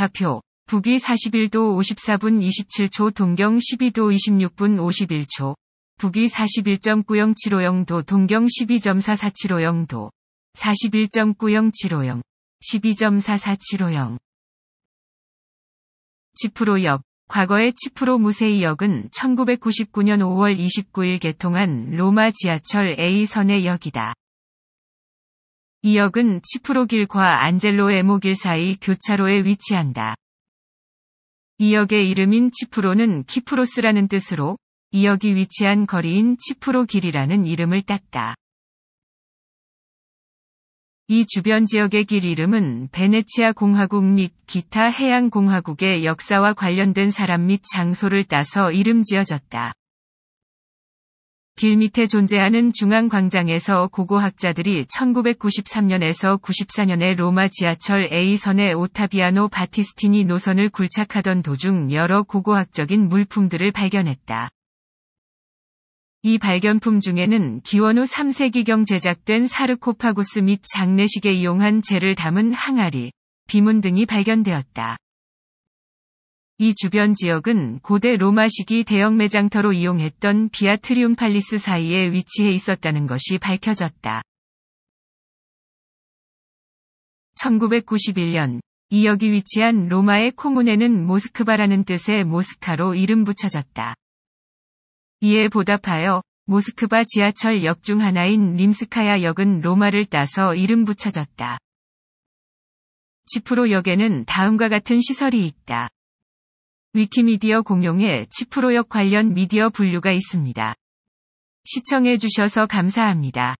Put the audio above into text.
사표, 북위 41도 54분 27초 동경 12도 26분 51초, 북위 41.90750도 동경 12.44750도, 41.90750, 12.44750. 지프로역, 과거의 치프로 무세이역은 1999년 5월 29일 개통한 로마 지하철 A선의 역이다. 이 역은 치프로길과 안젤로 에모길 사이 교차로에 위치한다. 이 역의 이름인 치프로는 키프로스라는 뜻으로 이 역이 위치한 거리인 치프로길이라는 이름을 땄다. 이 주변 지역의 길 이름은 베네치아 공화국 및 기타 해양 공화국의 역사와 관련된 사람 및 장소를 따서 이름 지어졌다. 길 밑에 존재하는 중앙광장에서 고고학자들이 1993년에서 94년에 로마 지하철 A선의 오타비아노 바티스티니 노선을 굴착하던 도중 여러 고고학적인 물품들을 발견했다. 이 발견품 중에는 기원 후 3세기경 제작된 사르코파구스 및 장례식에 이용한 재를 담은 항아리, 비문 등이 발견되었다. 이 주변 지역은 고대 로마 시기 대형 매장터로 이용했던 비아 트리움팔리스 사이에 위치해 있었다는 것이 밝혀졌다. 1991년 이 역이 위치한 로마의 코문에는 모스크바라는 뜻의 모스카로 이름 붙여졌다. 이에 보답하여 모스크바 지하철 역 중 하나인 림스카야 역은 로마를 따서 이름 붙여졌다. 지프로 역에는 다음과 같은 시설이 있다. 위키미디어 공용의 치프로역 관련 미디어 분류가 있습니다. 시청해주셔서 감사합니다.